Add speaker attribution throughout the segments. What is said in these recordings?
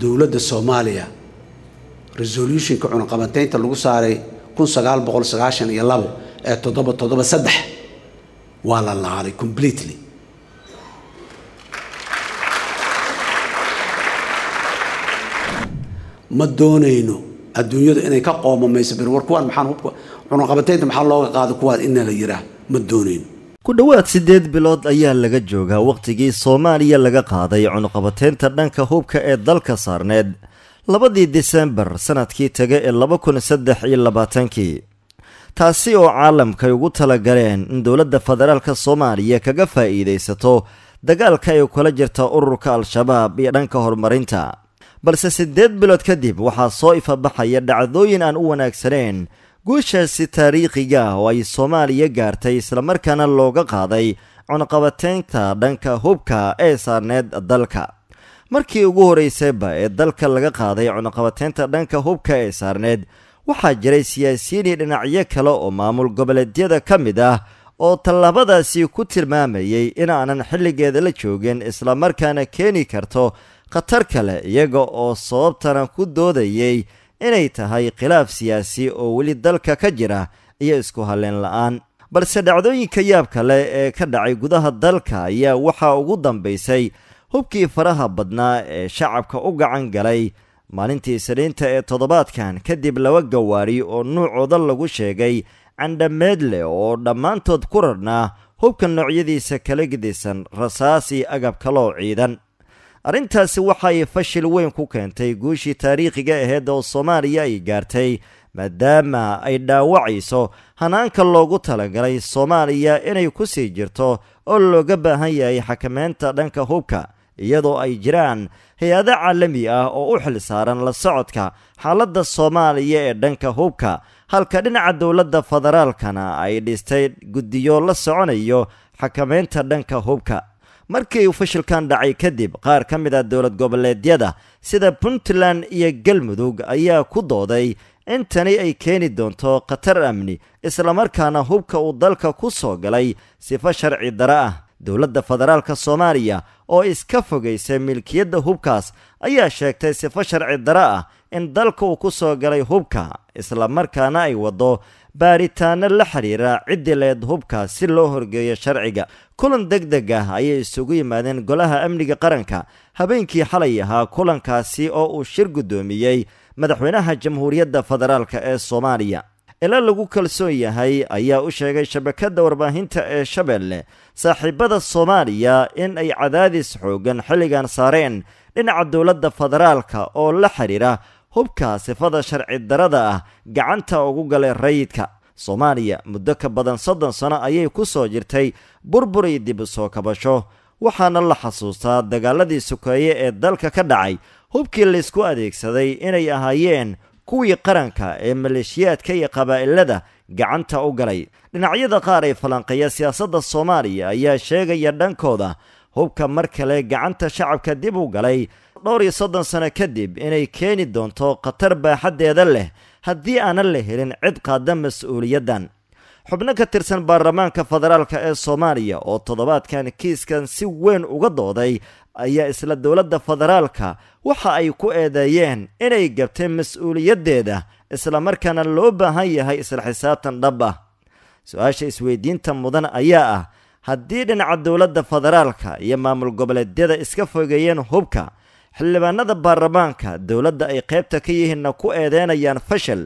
Speaker 1: dowladda soomaaliya resolutionka cunuqabateynta lagu saaray kun sagaal boqol sagaashan iyo labo ee toddoba toddoba saddex waa la laalay completely ma doonayno adduunyadu inay ka qoomamayso bir war kuwaan maxaan hubka cunuqabateynta maxaa looga qaada kuwaan inna la ma doonayno ku dhowaad siddeed bilood ayaa laga joogaa wakhtigii soomaaliya laga qaaday cunuqabateynta dhanka hubka ee dalka saarneed labadii diseembar sanadkii tega ee laba kun saddex iyo labaatankii taasi oo caalamkay ugu talagaleen in dowladda federaalka soomaaliya kaga faa'iidaysato dagaalka ay kula jirta ururka al-shabaab iyo dhanka horumarinta balse siddeed bilood kadib waxaa soo ifabaxaya dhacdooyin aan u wanaagsanayn guushaasi taariikhiga ah oo ay soomaaliya gaartay islamarkaana looga qaaday cunaqabateynta dhanka hubka ee saarneed dalka markii ugu horeysayba ee dalka laga qaaday cunaqabateynta dhanka hubka ee saarneed waxaa jiray siyaasiyiin iyo dhinacyo kale oo maamul goboleedyada ka mid ah oo tallaabadaasi ku tilmaamayey inaanan xilligeeda la joogin islamarkaana keeni karto khatar kale iyaga oo sababtana ku doodayey inay tahay khilaaf siyaasi oo weli dalka ka jira iyo isku halleen la'aan balse dhacdooyinka yaabka leh ee ka dhacay gudaha dalka ayaa waxaa ugu dambaysay hubkii faraha badnaa ee shacabka u gacan galay maalintii saniinta ee toddobaadkan kadib laba gawaari oo nuucooda lagu sheegay candhameedle oo dhammaantood ku rarhnaa hubka noocyadiisa kala gedisan rasaas iyo agab kaloo ciidan arrintaasi waxay fashil weyn ku keentay guushii taariikhiga aheed oo soomaaliya ay gaartay maadaama ay dhaawacayso hanaanka loogu talagalay soomaaliya inay ku sii jirto oo looga baahan yahay xakameynta dhanka hubka iyadoo ay jiraan hay-ado caalami ah oo u xil saaran la socodka xaaladda soomaaliya ee dhanka hubka halka dhinaca dowladda federaalkana ay dhistay guddiyo la soconayo xakamaynta dhanka hubka markii uu fashilkan dhacay kadib qaar ka mid ah dowlad goboleedyada sida puntland iyo galmudug ayaa ku dooday in tani ay keeni doonto khatar amni islamarkaana hubka uu dalka ku soo galay sifo sharci dare ah dowladda federaalka soomaaliya oo iska fogaysay milkiyadda hubkaas ayaa sheegtay sifo sharci dara ah in dalka uu ku soo galay hubka islamarkaana ay waddo baaritaano la xidhiira ciddii leed hubka si loo horgeeyo sharciga kulan deg deg ah ayay isugu yimaadeen golaha amniga qaranka habeenkii xalay ahaa kulankaasi oo uu shir guddoomiyey madaxweynaha jamhuuriyadda federaalk ee soomaaliya ila lagu kalsoon yahay ayaa u sheegay shabakadda warbaahinta ee shabeelle saaxiibada soomaaliya in ay cadaadis xooggan xilligan saareen dhinaca dowladda federaalka oo la xidhiira hubka sifada sharci darada ah gacanta ugu galay rayidka soomaaliya muddo ka badan soddon sano ayay ku soo jirtay burbur iyo dib soo kabasho waxaana la xasuustaa dagaaladii sokeeye ee dalka ka dhacay hubkii laysku adeegsaday inay ahaayeen kuwii qaranka ee maleeshiyaadka iyo qabaa'ilada gacanta u galay dhinacyada qaar ee falanqeeya siyaasadda soomaaliya ayaa sheegaya dhankooda hubka mar kale gacanta shacabka dib u galay dhowr iyo soddon sano kadib inay keeni doonto khatar baaxaddeeda leh haddii aanan la helin cid qaada mas-uuliyaddan xubno ka tirsan baarlamaanka federaalk ee soomaaliya oo toddobaadkan kiiskan si weyn uga dooday ayaa isla dowladda federaalka waxa ay ku eedeeyeen inay gabteen mas-uuliyaddeeda isla markaana loo baahan yahay isla xisaabtan dhab ah su-aasha isweydiinta mudan ayaa ah haddii dhinaca dowladda federaalka iyo maamul goboleedyada iska fogeeyeen hubka xildhibaanada baarlamaanka dowladda ay qaybta ka yihiinna ku eedeynayaan fashal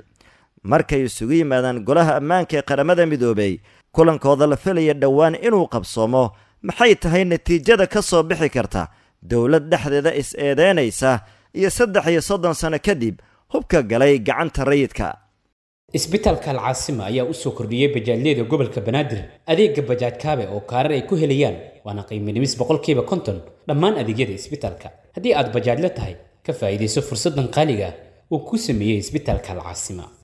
Speaker 1: markay isugu yimaadaan golaha ammaanka ee qaramada midoobey kulankooda la filaya dhowaan inuu qabsoomo maxay tahay natiijada ka soo bixi karta dowlad dhexdeeda is-eedeynaysa iyo saddex iyo soddon sano kadib hubka galay gacanta rayidka isbitaalka alcaasima ayaa u soo kordhiyey bajaajyada gobolka banaadir adeegga bajaajkaabe oo kaarar ay ku helayaan waana qiiminimiis boqolkiiba konton dhammaan adeegyada isbitaalka haddii aad bajaajla tahay ka faa'iidayso fursaddan qaaliga ah uu ku sameeyey isbitaalka alcaasima